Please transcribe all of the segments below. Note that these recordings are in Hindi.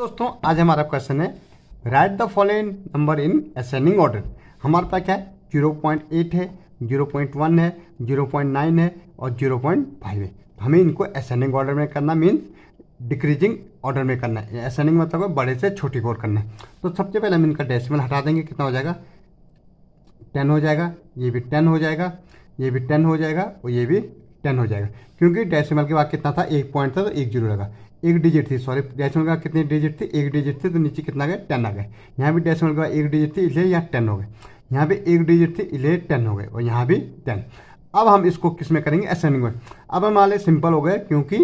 दोस्तों आज हमारा क्वेश्चन है write the following number in ascending order हमारे पास क्या है जीरो पॉइंट एट है जीरो पॉइंट वन है जीरो पॉइंट नाइन है और जीरो पॉइंट फाइव है तो हमें इनको असेंडिंग ऑर्डर में करना मीन्स डिक्रीजिंग ऑर्डर में करना है असेंडिंग मतलब है बड़े से छोटी गोर करना है तो सबसे पहले हम इनका डेसिमल हटा देंगे कितना हो जाएगा टेन हो जाएगा ये भी टेन हो जाएगा ये भी टेन हो जाएगा और ये भी टेन हो जाएगा क्योंकि डेसिमल के बाद कितना था एक पॉइंट था तो एक जीरो लगा एक डिजिट थी सॉरी डेसिमल का कितने डिजिट थी एक डिजिट थे तो नीचे कितना गए टेन आ गए यहाँ भी डेसिमल का एक डिजिट थी इसलिए यहाँ टेन हो गए यहाँ भी एक डिजिट थी इसलिए टेन हो गए और यहाँ भी टेन अब हम इसको किस में करेंगे असेंडिंग में अब हमारे सिंपल हो गए क्योंकि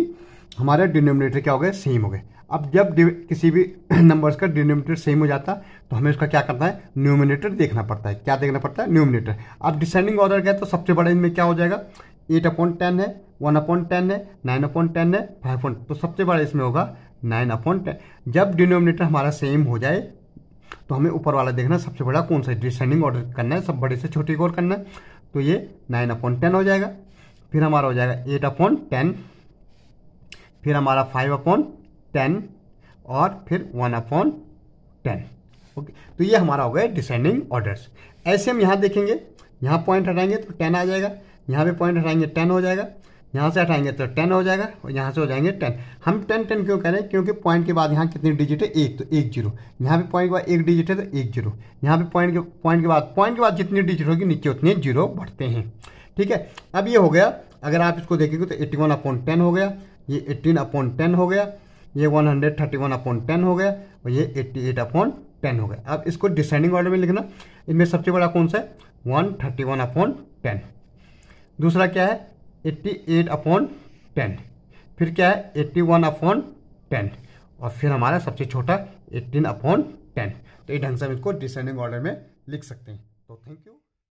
हमारे डिनोमिनेटर क्या हो गए सेम हो गए अब जब किसी भी नंबर्स का डिनोमिनेटर सेम हो जाता तो हमें उसका क्या करना है न्यूमिनेटर देखना पड़ता है क्या देखना पड़ता है न्यूमिनेटर अब डिसेंडिंग ऑर्डर गए तो सबसे बड़ा इनमें क्या हो जाएगा एट अपॉइंट टेन है वन अपॉन टेन है नाइन अपॉन टेन है फाइव अपॉन तो सबसे बड़ा इसमें होगा नाइन अपॉन टेन जब डिनोमिनेटर हमारा सेम हो जाए तो हमें ऊपर वाला देखना सबसे बड़ा कौन सा डिसेंडिंग ऑर्डर करना है सब बड़े से छोटे को करना है तो ये नाइन अपॉन टेन हो जाएगा फिर हमारा हो जाएगा एट अपॉन टेन फिर हमारा फाइव अपॉन टेन और फिर वन अपॉन टेन ओके तो ये हमारा हो गया डिसेंडिंग ऑर्डर ऐसे हम यहाँ देखेंगे यहाँ पॉइंट हटाएंगे तो टेन आ जाएगा यहाँ पे पॉइंट हटाएंगे टेन हो जाएगा यहाँ से हटाएंगे तो टेन हो जाएगा और यहाँ से हो जाएंगे टेन हम टेन टेन क्यों करें क्योंकि पॉइंट के बाद यहाँ कितनी डिजिट है एक तो एक जीरो यहाँ पे पॉइंट के बाद एक डिजिट है तो एक जीरो यहाँ पे पॉइंट के पॉइंट के बाद पॉइंट के बाद जितनी डिजिट होगी नीचे उतने जीरो बढ़ते हैं ठीक है अब ये हो गया अगर आप इसको देखेंगे तो एट्टी वन अपॉइंट टेन हो गया ये एट्टीन अपॉन टेन हो गया ये one hundred thirty one upon ten हो गया और ये एट्टी एट अपॉन टेन हो गया अब इसको डिसेंडिंग ऑर्डर में लिखना इनमें सबसे बड़ा कौन सा है one thirty one upon ten दूसरा क्या है एट्टी एट अपॉन टेन फिर क्या है एट्टी वन अपॉन टेन और फिर हमारा सबसे छोटा एट्टीन अपॉन टेन तो ये ढंग से हम इसको डिसेंडिंग ऑर्डर में लिख सकते हैं तो थैंक यू